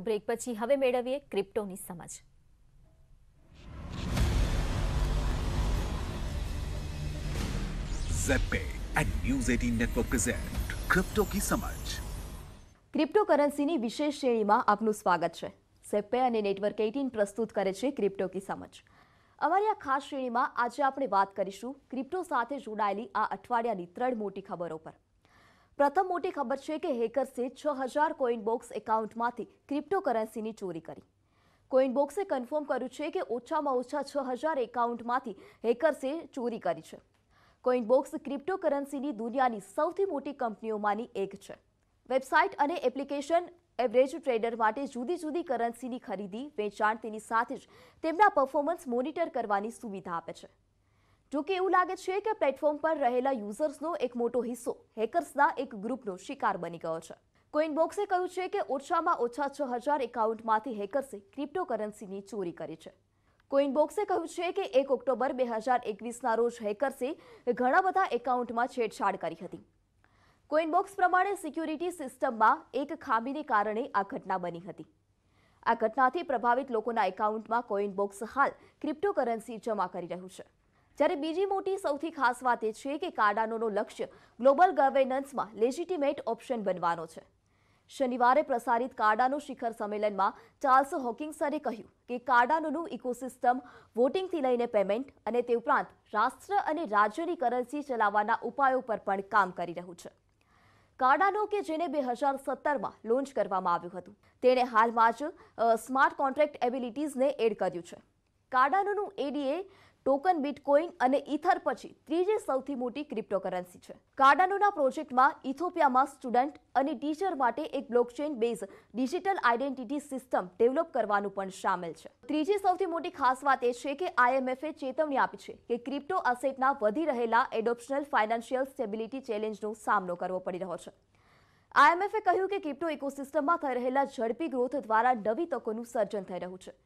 Break પછી હવે મેળવીએ ક્રિપ્ટોની સમજ ZPay and News 18 Network ક્રિપ્ટોકરન્સીની વિશેષ શ્રેણીમાં આપનું સ્વાગત છે ઝેપે અને નેટવર્ક 18 પ્રસ્તુત કરે છે ક્રિપ્ટો કી સમજ અમારી આ ખાસ શ્રેણીમાં આજે આપણે વાત કરીશું ક્રિપ્ટો સાથે જોડાયેલી આ અઠવાડિયાની ત્રણ મોટી ખબરો પર પ્રથમ મોટી ખબર છે કે હેકર્સે છ હજાર કોઈન એકાઉન્ટમાંથી ક્રિપ્ટોકરન્સીની ચોરી કરી કોઈન બોક્સે કન્ફર્મ કર્યું છે કે ઓછામાં ઓછા છ હજાર એકાઉન્ટમાંથી હેકર્સે ચોરી કરી છે કોઈન ક્રિપ્ટોકરન્સીની દુનિયાની સૌથી મોટી કંપનીઓમાંની એક છે વેબસાઇટ અને એપ્લિકેશન એવરેજ ટ્રેડર માટે જુદી જુદી કરન્સીની ખરીદી વેચાણ તેની સાથે જ તેમના પરફોર્મન્સ મોનિટર કરવાની સુવિધા આપે છે જોકે એવું લાગે છે કે પ્લેટફોર્મ પર રહેલા યુઝર્સનો એક મોટો હિસ્સો હેકર્સના એક ગ્રુપનો શિકાર બની ગયો છે કોઇનબોક્સે કહ્યું છે કે ઓછામાં ઓછા છ હજાર એકાઉન્ટમાંથી હેકર્સે ક્રિપ્ટોકરન્સીની ચોરી કરી છે કોઇનબોક્સે કહ્યું છે કે એક ઓક્ટોબર બે હજાર એકવીસના રોજ હેકર્સે ઘણા બધા એકાઉન્ટમાં છેડછાડ કરી હતી કોઇનબોક્સ પ્રમાણે સિક્યુરિટી સિસ્ટમમાં એક ખામીને કારણે આ ઘટના બની હતી આ ઘટનાથી પ્રભાવિત લોકોના એકાઉન્ટમાં કોઇનબોક્સ હાલ ક્રિપ્ટોકરન્સી જમા કરી રહ્યું છે જ્યારે બીજી મોટી સૌથી ખાસ વાત એ છે કે કાર્ડાનોનો લક્ષ્ય ગ્લોબલ ગવર્નન્સમાં લેજિટિમેટ ઓપ્શન બનવાનો છે શનિવારે પ્રસારિત કાર્ડાનો શિખર સંમેલનમાં ચાર્લ્સ હોકિંગસરે કહ્યું કે કાર્ડાનોનું ઇકોસિસ્ટમ વોટિંગથી લઈને પેમેન્ટ અને તે ઉપરાંત રાષ્ટ્ર અને રાજ્યની કરન્સી ચલાવવાના ઉપાયો પર પણ કામ કરી રહ્યું છે કાર્ડાનો કે જેને બે હજાર સત્તરમાં લોન્ચ કરવામાં આવ્યું હતું તેણે હાલમાં જ સ્માર્ટ કોન્ટ્રાક્ટ એબિલિટીઝને એડ કર્યું છે કાર્ડાનોનું એડીએ ટોકન બિટકોઇન અને ઇથર પછી ત્રીજી સૌથી મોટી ક્રિપ્ટોકરન્સી છે કાર્ડાનોના પ્રોજેક્ટમાં ઇથોપિયામાં સ્ટુડન્ટ અને ટીચર માટે એક blockchain base digital identity system develop કરવાનું પણ સામેલ છે ત્રીજી સૌથી મોટી ખાસ વાત એ છે કે આઈએમએફે ચેતવણી આપી છે કે ક્રિપ્ટો અસેટના વધી રહેલા એડોપ્શનલ ફાઇનાન્શિયલ સ્ટેબિલિટી ચેલેન્જનો સામનો કરવો પડી રહ્યો છે આઈએમએફે કહ્યું કે ક્રિપ્ટો ઇકોસિસ્ટમમાં થઈ રહેલા ઝડપી ગ્રોથ દ્વારા નવી તકોનું સર્જન થઈ રહ્યું છે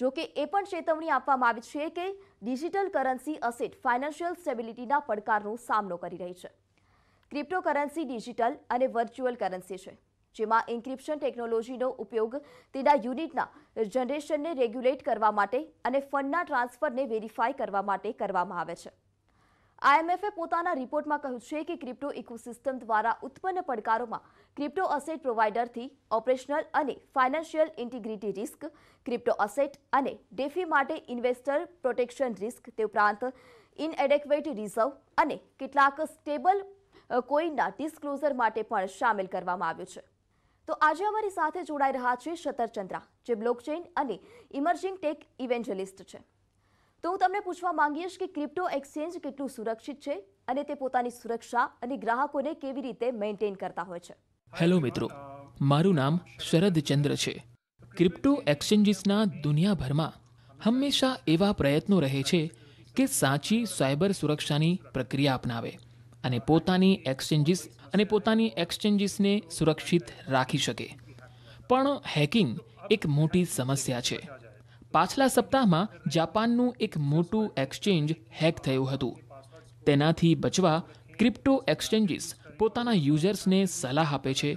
જોકે એ પણ ચેતવણી આપવામાં આવી છે કે ડિજિટલ કરન્સી અસેટ ફાઇનાન્શિયલ સ્ટેબિલિટીના પડકારનો સામનો કરી રહી છે ક્રિપ્ટોકરન્સી ડિજિટલ અને વર્ચ્યુઅલ કરન્સી છે જેમાં ઇન્ક્રિપ્શન ટેકનોલોજીનો ઉપયોગ તેના યુનિટના જનરેશનને રેગ્યુલેટ કરવા માટે અને ફંડના ટ્રાન્સફરને વેરીફાઈ કરવા માટે કરવામાં આવે છે આઈએમએફે પોતાના રિપોર્ટમાં કહ્યું છે કે ક્રિપ્ટો ઇકોસિસ્ટમ દ્વારા ઉત્પન્ન પડકારોમાં ક્રિપ્ટો અસેટ પ્રોવાઇડરથી ઓપરેશનલ અને financial integrity risk crypto asset અને ડેફી માટે ઇન્વેસ્ટર પ્રોટેક્શન રિસ્ક તે ઉપરાંત ઇનએડેક્વેટ રિઝર્વ અને કેટલાક સ્ટેબલ કોઈનના ડિસ્ક્લોઝર માટે પણ સામેલ કરવામાં આવ્યું છે તો આજે અમારી સાથે જોડાઈ રહ્યા છે શતરચંદ્રા જે બ્લોકચેઇન અને ઇમર્જિંગ ટેક ઇવેન્જલિસ્ટ છે તો હું તમને પૂછવા માંગીશ કે ક્રિપ્ટો એક્સચેન્જ કેટલું સુરક્ષિત છે અને તે પોતાની સુરક્ષા અને ગ્રાહકોને કેવી રીતે મેન્ટેન કરતા હોય છે હેલો મિત્રો મારું નામ શરદ ચંદ્ર છે ક્રિપ્ટો એક્સચેન્જીસના દુનિયાભરમાં હંમેશા એવા પ્રયત્નો રહે છે કે સાચી સાયબર સુરક્ષાની પ્રક્રિયા અપનાવે અને પોતાની એક્સચેન્જીસ અને પોતાની એક્સચેન્જીસને સુરક્ષિત રાખી શકે પણ હેકિંગ એક મોટી સમસ્યા છે પાછલા સપ્તાહમાં જાપાનનું એક મોટું એક્સચેન્જ હેક થયું હતું તેનાથી બચવા ક્રિપ્ટો એક્સચેન્જીસ પોતાના યુઝર્સને સલાહ આપે છે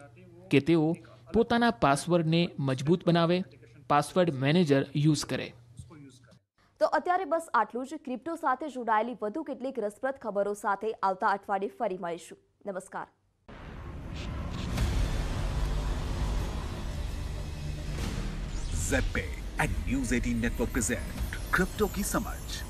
કે તેઓ પોતાના પાસવર્ડને મજબૂત બનાવે પાસવર્ડ મેનેજર યુઝ કરે તો અત્યારે બસ આટલું જ ક્રિપ્ટો સાથે જોડાયેલી વધુ કેટલીક રસપ્રદ ખબરો સાથે આવતા અઠવાડિયે ફરી મળીશું નમસ્કાર ZPay. and News 18 Network present Crypto Ki Samajh